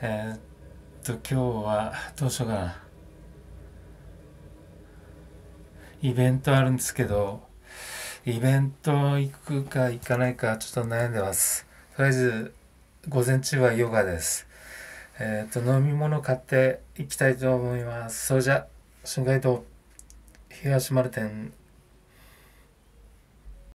えー、っと今日はどうしようかなイベントあるんですけどイベント行くか行かないかちょっと悩んでますとりあえず午前中はヨガですえー、っと飲み物買っていきたいと思いますそれじゃ瞬間移動東丸店